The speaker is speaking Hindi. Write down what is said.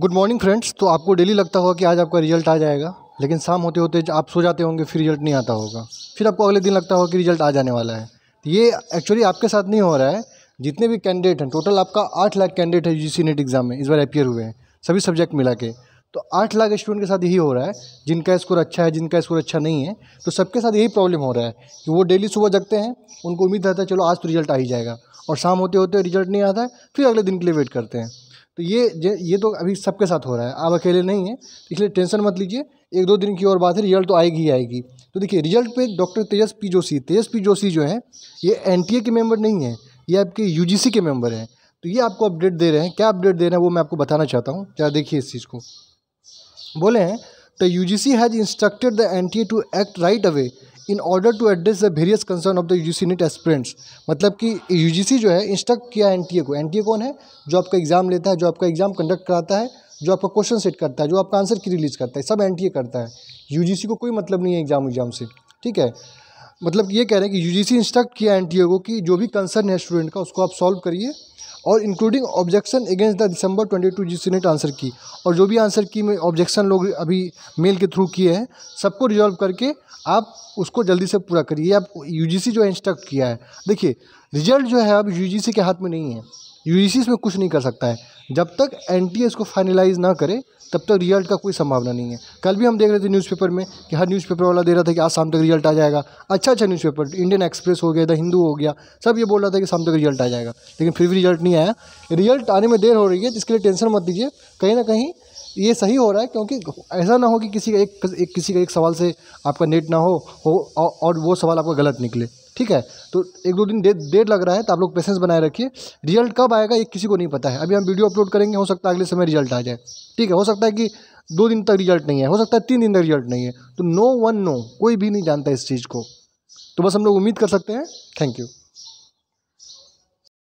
गुड मॉर्निंग फ्रेंड्स तो आपको डेली लगता होगा कि आज आपका रिजल्ट आ जाएगा लेकिन शाम होते होते आप सो जाते होंगे फिर रिजल्ट नहीं आता होगा फिर आपको अगले दिन लगता होगा कि रिजल्ट आ जाने वाला है तो ये एक्चुअली आपके साथ नहीं हो रहा है जितने भी कैंडिडेट हैं टोटल आपका आठ लाख कैंडिडेट है यू नेट एग्ज़ाम में इस बार अपियर हुए हैं सभी सब्जेक्ट मिला के तो आठ लाख स्टूडेंट के साथ यही हो रहा है जिनका स्कोर अच्छा है जिनका स्कोर अच्छा नहीं है तो सबके साथ यही प्रॉब्लम हो रहा है कि वो डेली सुबह जगते हैं उनको उम्मीद रहता है चलो आज तो रिजल्ट आ ही जाएगा और शाम होते होते रिजल्ट नहीं आता है फिर अगले दिन के लिए वेट करते हैं तो ये ये तो अभी सबके साथ हो रहा है आप अकेले नहीं हैं तो इसलिए टेंशन मत लीजिए एक दो दिन की और बात है रिजल्ट तो आएगी ही आएगी तो देखिए रिजल्ट पे doctor Tejas P Joshi Tejas P Joshi जो है ये एन के मेम्बर नहीं है ये आपके यू के मेम्बर हैं तो ये आपको अपडेट दे रहे हैं क्या अपडेट दे रहे हैं वो मैं आपको बताना चाहता हूँ क्या देखिए इस चीज़ को बोले हैं the U G C has instructed the N T A to act right away in order to address the various concern of the U C NET aspirants मतलब कि यू जो है इंस्ट्रक्ट किया टी एन को एन कौन है जो आपका एग्ज़ाम लेता है जो आपका एग्ज़ाम कंडक्ट कराता है जो आपका क्वेश्चन सेट करता है जो आपका आंसर की रिलीज करता है सब एन करता है यू को कोई मतलब नहीं है एग्ज़ाम एग्ज़ाम से ठीक है मतलब ये कह रहे हैं कि यू इंस्ट्रक्ट किया एन को कि जो भी कंसर्न है स्टूडेंट का उसको आप सॉल्व करिए और including objection against the December twenty two G C NET answer key और जो भी आंसर की में ऑब्जेक्शन लोग अभी मेल के थ्रू किए हैं सबको रिजॉल्व करके आप उसको जल्दी से पूरा करिए आप यूजीसी जो इंस्ट्रक्ट किया है देखिए रिजल्ट जो है अब यूजीसी के हाथ में नहीं है यूजीसीस इसमें कुछ नहीं कर सकता है जब तक एन इसको फाइनलाइज ना करे तब तक रिजल्ट का कोई संभावना नहीं है कल भी हम देख रहे थे न्यूज़पेपर में कि हर न्यूज़पेपर वाला दे रहा था कि आज शाम तक रिजल्ट आ जाएगा अच्छा अच्छा न्यूज़पेपर इंडियन एक्सप्रेस हो गया द हिंदू हो गया सब ये बोल रहा था कि शाम तक रिजल्ट आ जाएगा लेकिन फिर भी रिजल्ट नहीं आया रिजल्ट आने में देर हो रही है जिसके लिए टेंशन मत दीजिए कहीं ना कहीं ये सही हो रहा है क्योंकि ऐसा ना हो कि किसी का एक, किसी का एक सवाल से आपका नेट ना हो और वो सवाल आपका गलत निकले ठीक है तो एक दो दिन डेट डेट लग रहा है तो आप लोग पेशेंस बनाए रखिए रिजल्ट कब आएगा ये किसी को नहीं पता है अभी हम वीडियो अपलोड करेंगे हो सकता है अगले समय रिजल्ट आ जाए ठीक है हो सकता है कि दो दिन तक रिजल्ट नहीं है हो सकता है तीन दिन तक रिजल्ट नहीं है तो नो वन नो कोई भी नहीं जानता इस चीज़ को तो बस हम लोग उम्मीद कर सकते हैं थैंक यू